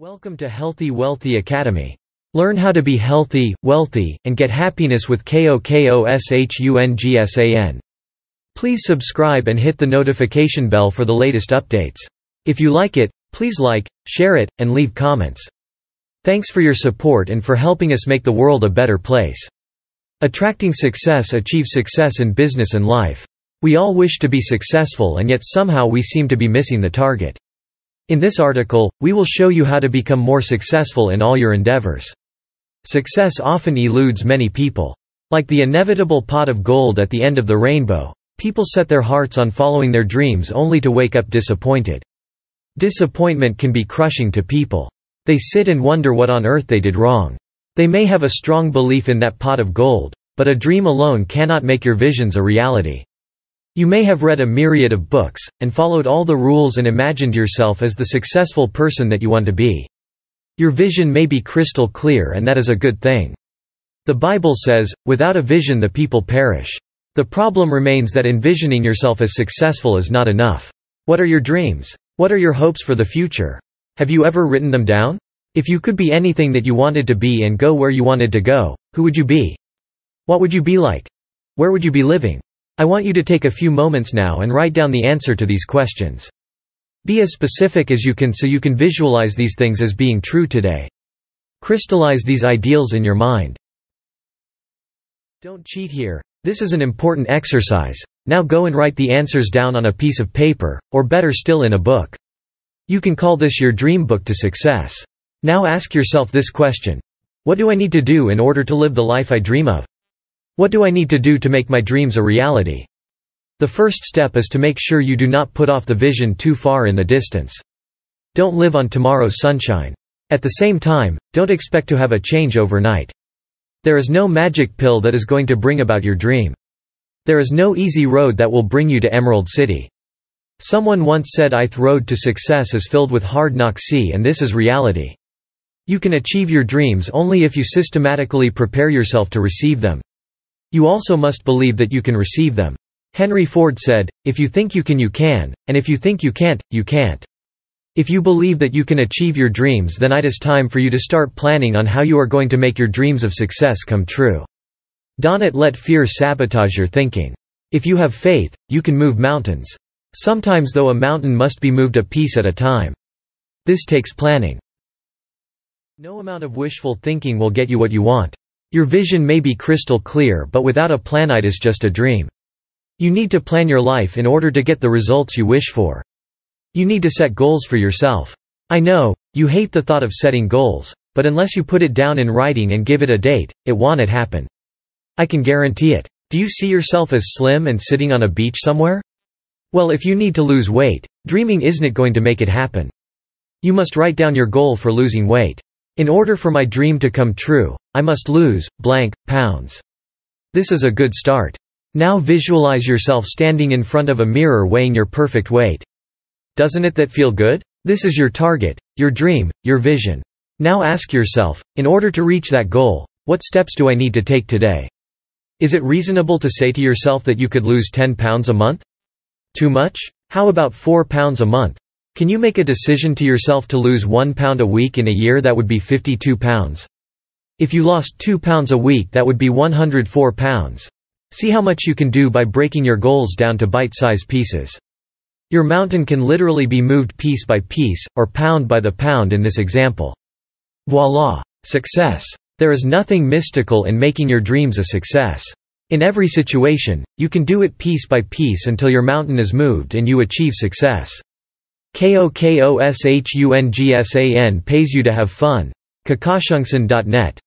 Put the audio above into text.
Welcome to Healthy Wealthy Academy. Learn how to be healthy, wealthy, and get happiness with KOKOSHUNGSAN. Please subscribe and hit the notification bell for the latest updates. If you like it, please like, share it, and leave comments. Thanks for your support and for helping us make the world a better place. Attracting success achieves success in business and life. We all wish to be successful and yet somehow we seem to be missing the target. In this article, we will show you how to become more successful in all your endeavors. Success often eludes many people. Like the inevitable pot of gold at the end of the rainbow, people set their hearts on following their dreams only to wake up disappointed. Disappointment can be crushing to people. They sit and wonder what on earth they did wrong. They may have a strong belief in that pot of gold, but a dream alone cannot make your visions a reality. You may have read a myriad of books, and followed all the rules and imagined yourself as the successful person that you want to be. Your vision may be crystal clear and that is a good thing. The Bible says, without a vision the people perish. The problem remains that envisioning yourself as successful is not enough. What are your dreams? What are your hopes for the future? Have you ever written them down? If you could be anything that you wanted to be and go where you wanted to go, who would you be? What would you be like? Where would you be living? I want you to take a few moments now and write down the answer to these questions. Be as specific as you can so you can visualize these things as being true today. Crystallize these ideals in your mind. Don't cheat here. This is an important exercise. Now go and write the answers down on a piece of paper, or better still in a book. You can call this your dream book to success. Now ask yourself this question. What do I need to do in order to live the life I dream of? What do I need to do to make my dreams a reality? The first step is to make sure you do not put off the vision too far in the distance. Don't live on tomorrow's sunshine. At the same time, don't expect to have a change overnight. There is no magic pill that is going to bring about your dream. There is no easy road that will bring you to Emerald City. Someone once said Ith road to success is filled with hard knocks see and this is reality. You can achieve your dreams only if you systematically prepare yourself to receive them. You also must believe that you can receive them. Henry Ford said, if you think you can you can, and if you think you can't, you can't. If you believe that you can achieve your dreams then it is time for you to start planning on how you are going to make your dreams of success come true. Don't let fear sabotage your thinking. If you have faith, you can move mountains. Sometimes though a mountain must be moved a piece at a time. This takes planning. No amount of wishful thinking will get you what you want. Your vision may be crystal clear but without a plan it is just a dream. You need to plan your life in order to get the results you wish for. You need to set goals for yourself. I know, you hate the thought of setting goals, but unless you put it down in writing and give it a date, it won't happen. I can guarantee it. Do you see yourself as slim and sitting on a beach somewhere? Well if you need to lose weight, dreaming isn't it going to make it happen. You must write down your goal for losing weight. In order for my dream to come true, I must lose, blank, pounds. This is a good start. Now visualize yourself standing in front of a mirror weighing your perfect weight. Doesn't it that feel good? This is your target, your dream, your vision. Now ask yourself, in order to reach that goal, what steps do I need to take today? Is it reasonable to say to yourself that you could lose 10 pounds a month? Too much? How about 4 pounds a month? Can you make a decision to yourself to lose one pound a week in a year that would be 52 pounds? If you lost 2 pounds a week that would be 104 pounds. See how much you can do by breaking your goals down to bite-size pieces. Your mountain can literally be moved piece by piece, or pound by the pound in this example. Voila! Success! There is nothing mystical in making your dreams a success. In every situation, you can do it piece by piece until your mountain is moved and you achieve success. KOKOSHUNGSAN pays you to have fun. Kakashungsan.net